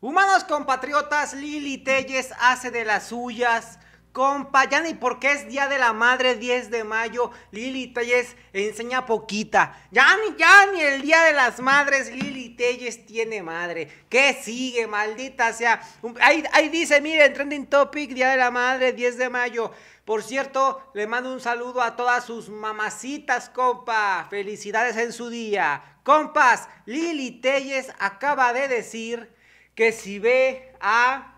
Humanos compatriotas, Lili Telles hace de las suyas. Compa, ya ni porque es Día de la Madre 10 de mayo, Lili Telles enseña poquita. Ya ni, ya ni el Día de las Madres, Lili Telles tiene madre. ¿Qué sigue, maldita sea? Ahí, dice dice, miren, Trending Topic, Día de la Madre 10 de mayo. Por cierto, le mando un saludo a todas sus mamacitas, compa. Felicidades en su día. Compas, Lili Telles acaba de decir que si ve a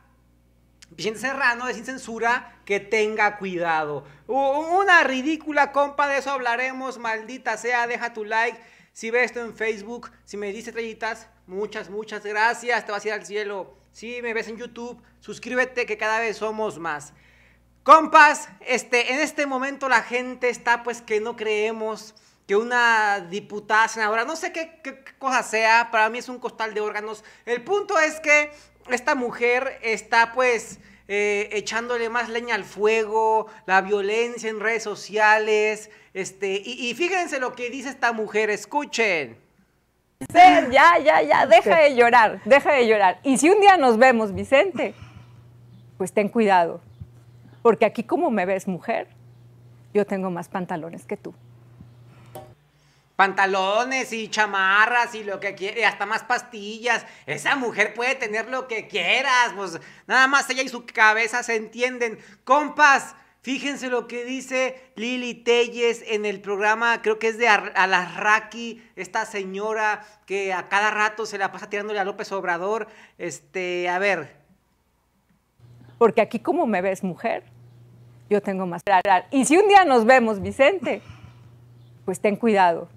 Vicente Serrano de Sin Censura, que tenga cuidado. Una ridícula compa, de eso hablaremos, maldita sea, deja tu like. Si ves esto en Facebook, si me dices estrellitas, muchas, muchas gracias, te vas a ir al cielo. Si me ves en YouTube, suscríbete que cada vez somos más. Compas, este, en este momento la gente está pues que no creemos que una diputada, senadora, no sé qué, cosa sea, para mí es un costal de órganos. El punto es que esta mujer está pues eh, echándole más leña al fuego, la violencia en redes sociales, este, y, y fíjense lo que dice esta mujer, escuchen. ya, ya, ya, deja de llorar, deja de llorar. Y si un día nos vemos, Vicente, pues ten cuidado, porque aquí como me ves mujer, yo tengo más pantalones que tú pantalones y chamarras y lo que quiere, hasta más pastillas. Esa mujer puede tener lo que quieras, pues nada más ella y su cabeza se entienden. Compas, fíjense lo que dice Lili Telles en el programa, creo que es de Alarraqui, esta señora que a cada rato se la pasa tirándole a López Obrador. Este, a ver. Porque aquí como me ves mujer, yo tengo más. Y si un día nos vemos, Vicente, pues ten cuidado,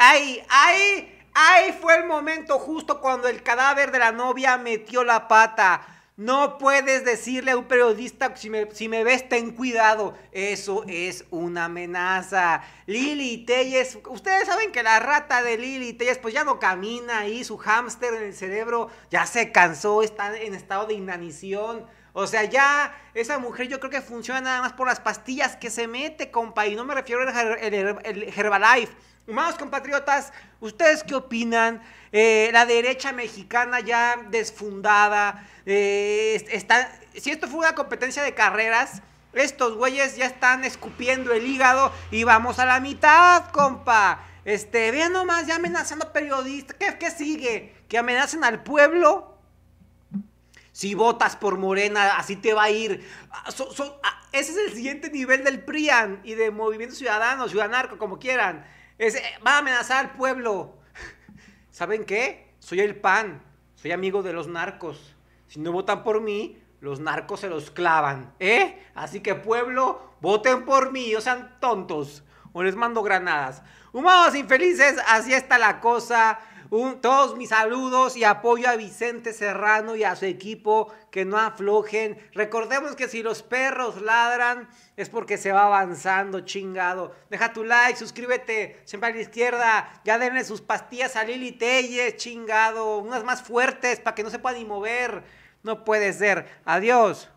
Ay, ay, ay, fue el momento justo cuando el cadáver de la novia metió la pata. No puedes decirle a un periodista, si me, si ves, ten cuidado. Eso es una amenaza. Lili Telles, ustedes saben que la rata de Lili Telles, pues ya no camina ahí, su hámster en el cerebro ya se cansó, está en estado de inanición. O sea, ya esa mujer yo creo que funciona nada más por las pastillas que se mete, compa. Y no me refiero al Herbalife. Humanos compatriotas, ¿ustedes qué opinan? Eh, la derecha mexicana ya desfundada. Eh, si esto fue una competencia de carreras, estos güeyes ya están escupiendo el hígado y vamos a la mitad, compa. Este, vean nomás, ya amenazando periodistas. ¿Qué, qué sigue? ¿Que amenacen al pueblo? Si votas por Morena, así te va a ir. Ah, ah, ese es el siguiente nivel del PRIAN y de Movimiento Ciudadano, Ciudadanarco, como quieran. Eh, va a amenazar al pueblo. ¿Saben qué? Soy el PAN. Soy amigo de los narcos. Si no votan por mí, los narcos se los clavan. ¿Eh? Así que pueblo, voten por mí. O sean tontos. O les mando granadas. Humanos infelices, así está la cosa todos mis saludos y apoyo a Vicente Serrano y a su equipo que no aflojen. Recordemos que si los perros ladran es porque se va avanzando, chingado. Deja tu like, suscríbete, siempre a la izquierda. Ya denle sus pastillas a Lili Telles, chingado. Unas más fuertes para que no se pueda ni mover. No puede ser. Adiós.